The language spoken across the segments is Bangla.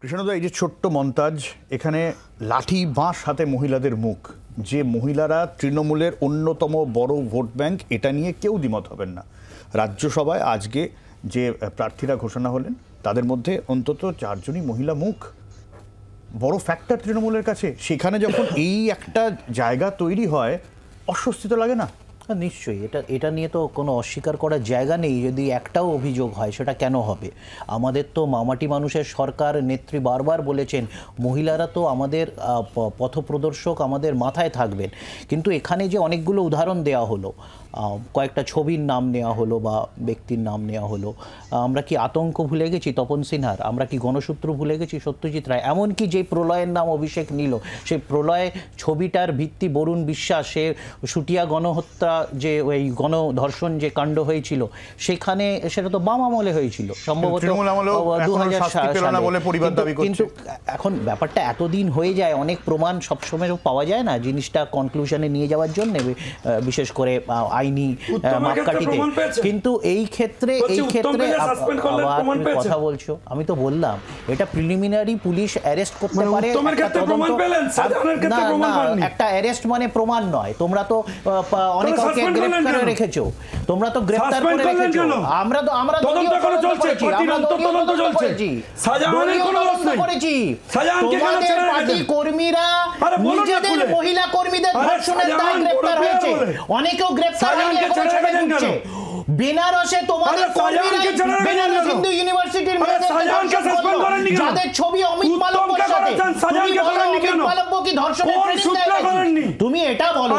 কৃষ্ণদা এই যে ছোট্ট মন্তাজ এখানে লাঠি বাঁশ হাতে মহিলাদের মুখ যে মহিলারা তৃণমূলের অন্যতম বড় ভোট ব্যাংক এটা নিয়ে কেউ দ্বিমত হবেন না রাজ্যসভায় আজকে যে প্রার্থীরা ঘোষণা হলেন তাদের মধ্যে অন্তত চারজনই মহিলা মুখ বড় ফ্যাক্টর তৃণমূলের কাছে সেখানে যখন এই একটা জায়গা তৈরি হয় অস্বস্তি তো লাগে না নিশ্চয়ই এটা এটা নিয়ে তো কোনো অস্বীকার করার জায়গা নেই যদি একটাও অভিযোগ হয় সেটা কেন হবে আমাদের তো মামাটি মানুষের সরকার নেত্রী বারবার বলেছেন মহিলারা তো আমাদের পথপ্রদর্শক আমাদের মাথায় থাকবেন কিন্তু এখানে যে অনেকগুলো উদাহরণ দেয়া হলো কয়েকটা ছবির নাম নেওয়া হলো বা ব্যক্তির নাম নেওয়া হলো আমরা কি আতঙ্ক ভুলে গেছি তপন সিনহার আমরা কি গণসূত্র ভুলে গেছি সত্যজিৎ রায় এমনকি যে প্রলয়ের নাম অভিষেক নিল সেই প্রলয় ছবিটার ভিত্তি বরুণ বিশ্বাস সে সুটিয়া গণহত্যা যে ওই গণধর্ষণ যে কাণ্ড হয়েছিল সেখানে সেটা তো বাম আমলে হয়েছিল সম্ভবত কিন্তু এখন ব্যাপারটা এতদিন হয়ে যায় অনেক প্রমাণ সবসময় পাওয়া যায় না জিনিসটা কনক্লুশনে নিয়ে যাওয়ার জন্য বিশেষ করে আইনি মাপকাঠিতে কিন্তু এই ক্ষেত্রে এই ক্ষেত্রে কথা বলছো আমি তো বললাম এটা প্রিলিমিনারি পুলিশ অ্যারেস্ট করতে মানে পারে একটা অ্যারেস্ট মানে প্রমাণ নয় তোমরা তো অনেক কাউকে গ্রেফতার করে রেখেছো তোমরা তো গ্রেফতার করে রেখেছো আমরা তো আমরা তদন্ত এখন চলছে তদন্ত তদন্ত চলছে সাজাহানের কোনো দোষ নেই করেছি সাজাহানকে কেন ছেড়ে পার্টি কর্মীরা নিজেদের মহিলা কর্মীদের ধর্ষণের দায় গ্রেফতার হয়েছে অনেকেও গ্রেফতার হয়েছে ছেড়ে দেন বেনারসে তোমাদের কর্মীরাই বেনারস হিন্দু ইউনিভার্সিটির যাদের ছবি অমিত মালব্যর সাথে তুমি বলো তুমি এটা বলো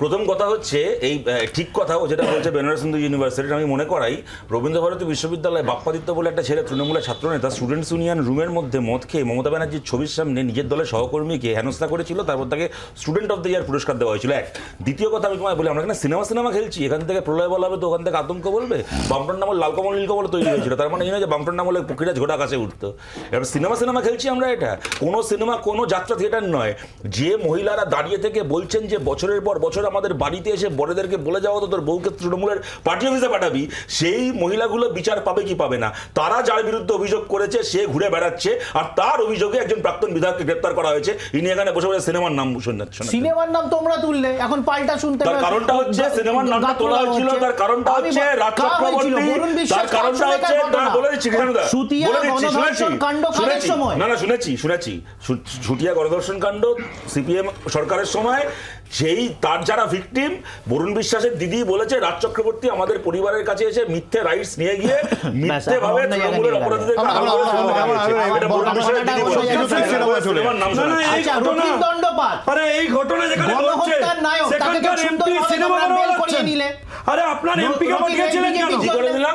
প্রথম কথা হচ্ছে এই ঠিক কথা যেটা বলছে বেনারস হিন্দু ইউনিভার্সিটি আমি মনে করাই রবীন্দ্র ভারতী বিশ্ববিদ্যালয়ে বাপ্পাদিত্য বলে একটা ছেলে তৃণমূলের ছাত্র নেতা স্টুডেন্টস ইউনিয়ন রুমের মধ্যে মত খেয়ে মমতা ব্যানার্জির ছবির সামনে নিজের দলের সহকর্মীকে হেনস্থা করেছিল তারপর তাকে স্টুডেন্ট অফ দ্য ইয়ার পুরস্কার দেওয়া হয়েছিল এক দ্বিতীয় কথা আমি তোমায় বলি আমরা এখানে সিনেমা সিনেমা খেলছি এখান থেকে প্রলয় বলা হবে তো ওখান থেকে আতঙ্ক বলবে বামটন নামল লালকমল নীলকমল তৈরি হয়েছিল তার মানে এই নয় যে বামটন নামলের পুকুরা ঝোটা কাছে উঠতো এবার সিনেমা সিনেমা খেলছি আমরা এটা কোনো সিনেমা কোনো যাত্রা থিয়েটার নয় যে মহিলারা দাঁড়িয়ে থেকে বলছেন যে বছরের পর বছর আমাদের বাড়িতে এসে বড়দেরকে বলে যাওয়া তো তোর বউকে তৃণমূলের পার্টি অফিসে পাঠাবি সেই মহিলাগুলো বিচার পাবে কি পাবে না তারা যার বিরুদ্ধে অভিযোগ করেছে সে ঘুরে বেড়াচ্ছে আর তার অভিযোগে একজন প্রাক্তন বিধায়ককে গ্রেপ্তার করা হয়েছে ইনি এখানে বসে বসে সিনেমার নাম শোনাচ্ছেন সিনেমার নাম তোমরা তুললে এখন পাল্টা শুনতে তার কারণটা হচ্ছে সিনেমার নাম তোলা হয়েছিল তার কারণটা হচ্ছে রাজ চক্রবর্তী তার কারণটা হচ্ছে বলে দিচ্ছি হ্যাঁ, সুতিয়া গণধর্ষণ কাণ্ড কালের না না শুনেছি শুনেছি ছুটিয়া গণধর্ষণ কাণ্ড সিপিএম সরকারের সময় সেই তার যারা ভিকটিম বরুণ বিশ্বাসের দিদি বলেছে রাজ চক্রবর্তী আমাদের পরিবারের কাছে এসে মিথ্যে রাইটস নিয়ে গিয়ে মিথ্যে ভাবে তৃণমূলের অপরাধীদের আরে আপনার এমপি কে পাঠিয়েছিলেন কেন দিলাম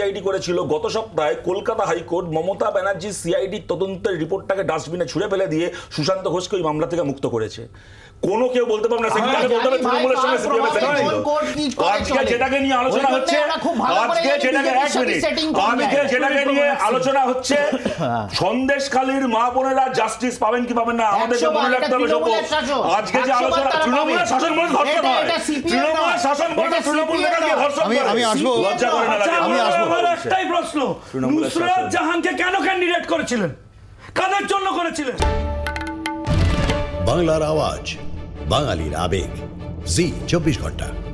সিআইডি করেছিল গত সপ্তাহে কলকাতা হাইকোর্ট মমতা ব্যানার্জি সিআইডির তদন্তের রিপোর্টটাকে ডাস্টবিনে ছুঁড়ে ফেলে দিয়ে সুশান্ত ঘোষকে ওই মামলা থেকে মুক্ত করেছে কোনো কেউ বলতে পারবে না সেক্রেটারি হ্যাঁ, বলতে হবে তৃণমূলের সঙ্গে সিপিএমের সেক্রেটারি আজকে যেটাকে নিয়ে আলোচনা হচ্ছে আজকে যেটাকে এক মিনিট আজকে যেটাকে নিয়ে আলোচনা হচ্ছে হ্যাঁ। সন্দেশকালীর মা বোনেরা জাস্টিস পাবেন কি পাবেন না আমাদেরকে মনে রাখতে হবে সব আজকে যে আলোচনা তৃণমূলের শাসন বলে ধর্ষণ হয় তৃণমূলের শাসন বলে তৃণমূল লেখা দিয়ে ধর্ষণ করে আমি আসবো লজ্জা করে না আমি আসবো একটাই প্রশ্ন নুসরাত জাহানকে কেন ক্যান্ডিডেট করেছিলেন কাদের জন্য করেছিলেন বাংলার আওয়াজ বাঙালির আবেগ জি চব্বিশ ঘন্টা